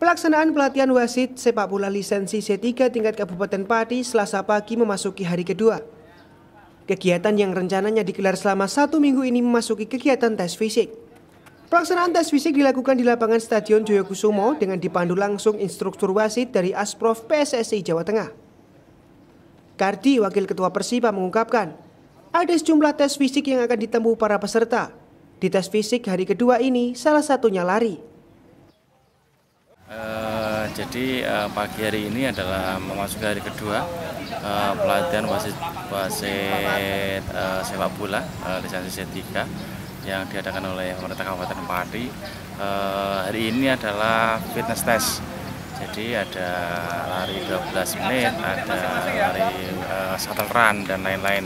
Pelaksanaan pelatihan wasit sepak bola lisensi C3 tingkat Kabupaten Pati selasa pagi memasuki hari kedua. Kegiatan yang rencananya digelar selama satu minggu ini memasuki kegiatan tes fisik. Pelaksanaan tes fisik dilakukan di lapangan Stadion Joyokusumo dengan dipandu langsung instruktur wasit dari Asprov PSSI Jawa Tengah. Kardi, Wakil Ketua Persiba mengungkapkan, ada sejumlah tes fisik yang akan ditempuh para peserta. Di tes fisik hari kedua ini, salah satunya lari jadi uh, pagi hari ini adalah memasuki hari kedua uh, pelatihan wasit wasit uh, sepak bola uh, lisensi C3 yang diadakan oleh pemerintah Kabupaten Pati. Uh, hari ini adalah fitness test. Jadi ada lari 12 menit, ada lari uh, shuttle run dan lain-lain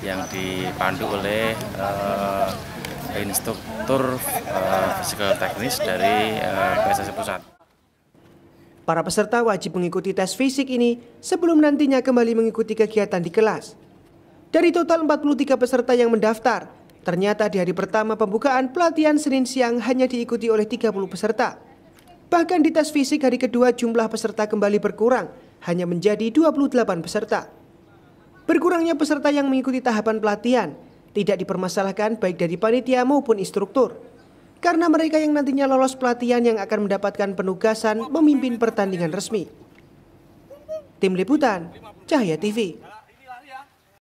yang dipandu oleh uh, instruktur uh, fisikal teknis dari uh, PSSI Pusat. Para peserta wajib mengikuti tes fisik ini sebelum nantinya kembali mengikuti kegiatan di kelas. Dari total 43 peserta yang mendaftar, ternyata di hari pertama pembukaan pelatihan Senin siang hanya diikuti oleh 30 peserta. Bahkan di tes fisik hari kedua jumlah peserta kembali berkurang, hanya menjadi 28 peserta. Berkurangnya peserta yang mengikuti tahapan pelatihan tidak dipermasalahkan baik dari panitia maupun instruktur karena mereka yang nantinya lolos pelatihan yang akan mendapatkan penugasan memimpin pertandingan resmi. Tim Liputan, Cahaya TV.